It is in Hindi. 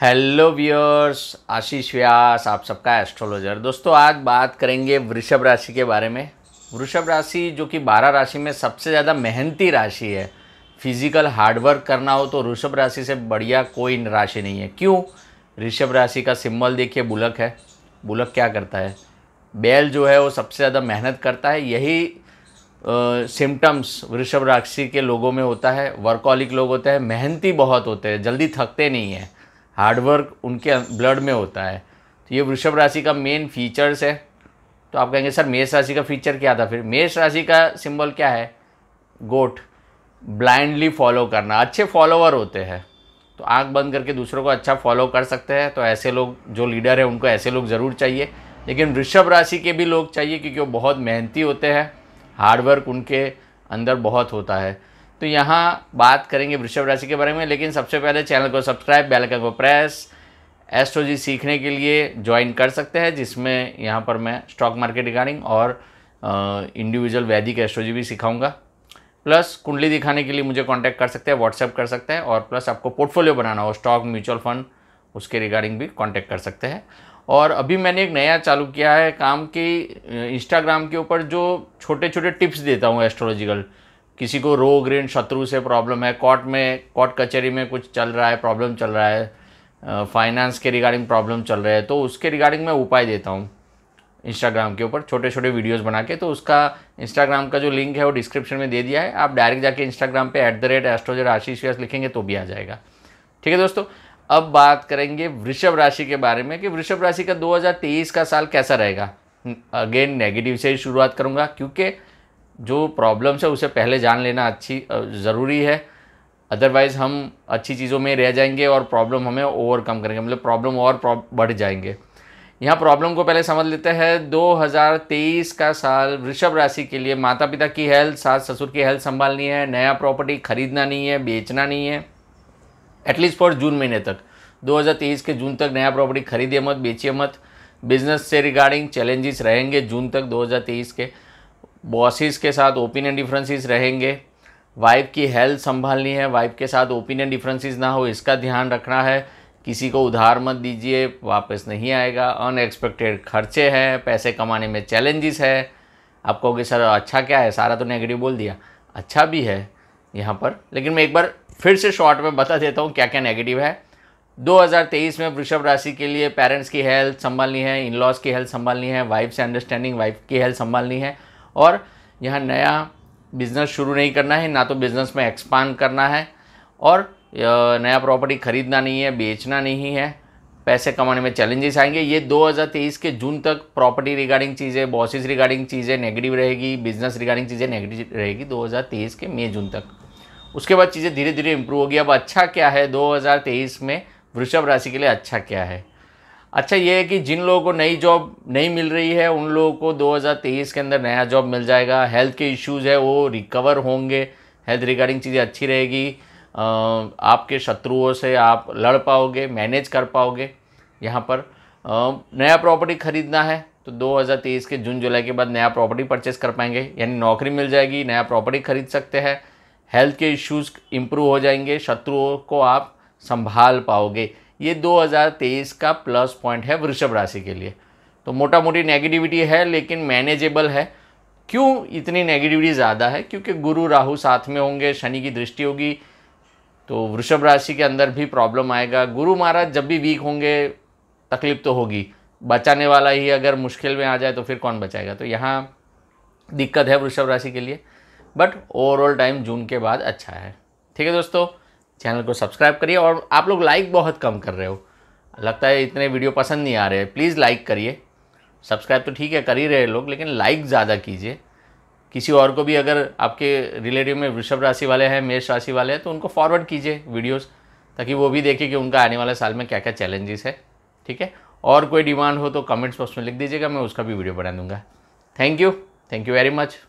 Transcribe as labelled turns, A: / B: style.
A: हेलो व्यूअर्स आशीष व्यास आप सबका एस्ट्रोलॉजर दोस्तों आज बात करेंगे वृषभ राशि के बारे में वृषभ राशि जो कि बारह राशि में सबसे ज़्यादा मेहनती राशि है फिजिकल हार्डवर्क करना हो तो वृषभ राशि से बढ़िया कोई राशि नहीं है क्यों ऋषभ राशि का सिम्बल देखिए बुलक है बुलक क्या करता है बैल जो है वो सबसे ज़्यादा मेहनत करता है यही सिम्टम्स वृषभ राशि के लोगों में होता है वर्कॉलिक लोग होते हैं मेहनती बहुत होते हैं जल्दी थकते नहीं हैं हार्डवर्क उनके अं- ब्लड में होता है तो ये वृषभ राशि का मेन फीचर्स है तो आप कहेंगे सर मेष राशि का फीचर क्या था फिर मेष राशि का सिंबल क्या है गोट ब्लाइंडली फॉलो करना अच्छे फॉलोवर होते हैं तो आंख बंद करके दूसरों को अच्छा फॉलो कर सकते हैं तो ऐसे लोग जो लीडर है उनको ऐसे लोग ज़रूर चाहिए लेकिन वृषभ राशि के भी लोग चाहिए क्योंकि वो बहुत मेहनती होते हैं हार्डवर्क उनके अंदर बहुत होता है तो यहाँ बात करेंगे वृषभ राशि के बारे में लेकिन सबसे पहले चैनल को सब्सक्राइब बेल आइकन को प्रेस एस्ट्रोजी सीखने के लिए ज्वाइन कर सकते हैं जिसमें यहाँ पर मैं स्टॉक मार्केट रिगार्डिंग और इंडिविजुअल वैदिक एस्ट्रोजी भी सिखाऊंगा प्लस कुंडली दिखाने के लिए मुझे कांटेक्ट कर सकते हैं व्हाट्सएप कर सकते हैं और प्लस आपको पोर्टफोलियो बनाना हो स्टॉक म्यूचुअल फंड उसके रिगार्डिंग भी कांटेक्ट कर सकते हैं और अभी मैंने एक नया चालू किया है काम की इंस्टाग्राम के ऊपर जो छोटे छोटे टिप्स देता हूँ एस्ट्रोलॉजिकल किसी को रोग ऋण शत्रु से प्रॉब्लम है कोर्ट में कोर्ट कचहरी में कुछ चल रहा है प्रॉब्लम चल रहा है फाइनेंस के रिगार्डिंग प्रॉब्लम चल रहा है तो उसके रिगार्डिंग मैं उपाय देता हूँ इंस्टाग्राम के ऊपर छोटे छोटे वीडियोस बना के तो उसका इंस्टाग्राम का जो लिंक है वो डिस्क्रिप्शन में दे दिया है आप डायरेक्ट जाके इंस्टाग्राम पे at the rate astrologer Ashish Vyas लिखेंगे तो भी आ जाएगा ठीक है दोस्तों अब बात करेंगे वृषभ राशि के बारे में कि वृषभ राशि का 2023 का साल कैसा रहेगा अगेन नेगेटिव से ही शुरुआत करूँगा क्योंकि जो प्रॉब्लम्स है उसे पहले जान लेना अच्छी ज़रूरी है अदरवाइज़ हम अच्छी चीज़ों में रह जाएंगे और प्रॉब्लम हमें ओवरकम करेंगे मतलब प्रॉब्लम और बढ़ जाएंगे यहाँ प्रॉब्लम को पहले समझ लेते हैं 2023 का साल वृषभ राशि के लिए माता पिता की हेल्थ सास ससुर की हेल्थ संभालनी है नया प्रॉपर्टी खरीदना नहीं है बेचना नहीं है एटलीस्ट फॉर जून महीने तक 2023 के जून तक नया प्रॉपर्टी खरीदिए मत बेचिए मत बिजनेस से रिगार्डिंग चैलेंजेस रहेंगे जून तक 2023 के बॉसिस के साथ ओपिनियन डिफरेंसेस रहेंगे वाइफ की हेल्थ संभालनी है वाइफ के साथ ओपिनियन डिफरेंसेस ना हो इसका ध्यान रखना है किसी को उधार मत दीजिए वापस नहीं आएगा अनएक्सपेक्टेड खर्चे हैं पैसे कमाने में चैलेंजेस है आप कहोगे सर अच्छा क्या है सारा तो नेगेटिव बोल दिया अच्छा भी है यहाँ पर लेकिन मैं एक बार फिर से शॉर्ट में बता देता हूँ क्या क्या नेगेटिव है 2023 में वृषभ राशि के लिए पेरेंट्स की हेल्थ संभालनी है इन लॉज की हेल्थ संभालनी है वाइफ से अंडरस्टैंडिंग वाइफ की हेल्थ संभालनी है और यहाँ नया बिज़नेस शुरू नहीं करना है ना तो बिज़नेस में एक्सपांड करना है और नया प्रॉपर्टी खरीदना नहीं है बेचना नहीं है पैसे कमाने में चैलेंजेस आएंगे ये 2023 के जून तक प्रॉपर्टी रिगार्डिंग चीज़ें बॉसेस रिगार्डिंग चीज़ें नेगेटिव रहेगी बिजनेस रिगार्डिंग चीज़ें नेगेटिव रहेगी 2023 के मई जून तक उसके बाद चीज़ें धीरे धीरे इंप्रूव होगी अब अच्छा क्या है 2023 में वृषभ राशि के लिए अच्छा क्या है अच्छा ये है कि जिन लोगों को नई जॉब नहीं मिल रही है उन लोगों को 2023 के अंदर नया जॉब मिल जाएगा हेल्थ के इश्यूज़ है वो रिकवर होंगे हेल्थ रिगार्डिंग चीज़ें अच्छी रहेगी आपके शत्रुओं से आप लड़ पाओगे मैनेज कर पाओगे यहाँ पर नया प्रॉपर्टी खरीदना है तो 2023 के जून जुलाई के बाद नया प्रॉपर्टी परचेस कर पाएंगे यानी नौकरी मिल जाएगी नया प्रॉपर्टी खरीद सकते हैं हेल्थ के इश्यूज़ इम्प्रूव हो जाएंगे शत्रुओं को आप संभाल पाओगे ये 2023 का प्लस पॉइंट है वृषभ राशि के लिए तो मोटा मोटी नेगेटिविटी है लेकिन मैनेजेबल है क्यों इतनी नेगेटिविटी ज़्यादा है क्योंकि गुरु राहु साथ में होंगे शनि की दृष्टि होगी तो वृषभ राशि के अंदर भी प्रॉब्लम आएगा गुरु महाराज जब भी वीक होंगे तकलीफ तो होगी बचाने वाला ही अगर मुश्किल में आ जाए तो फिर कौन बचाएगा तो यहाँ दिक्कत है वृषभ राशि के लिए बट ओवरऑल टाइम जून के बाद अच्छा है ठीक है दोस्तों चैनल को सब्सक्राइब करिए और आप लोग लाइक बहुत कम कर रहे हो लगता है इतने वीडियो पसंद नहीं आ रहे प्लीज़ लाइक करिए सब्सक्राइब तो ठीक है कर ही रहे लोग लेकिन लाइक ज़्यादा कीजिए किसी और को भी अगर आपके रिलेटिव में वृषभ राशि वाले हैं मेष राशि वाले हैं तो उनको फॉरवर्ड कीजिए वीडियोस ताकि वो भी देखें कि उनका आने वाले साल में क्या क्या चैलेंजेस है ठीक है और कोई डिमांड हो तो कमेंट्स बॉक्स में लिख दीजिएगा मैं उसका भी वीडियो बना दूंगा thank you thank you very much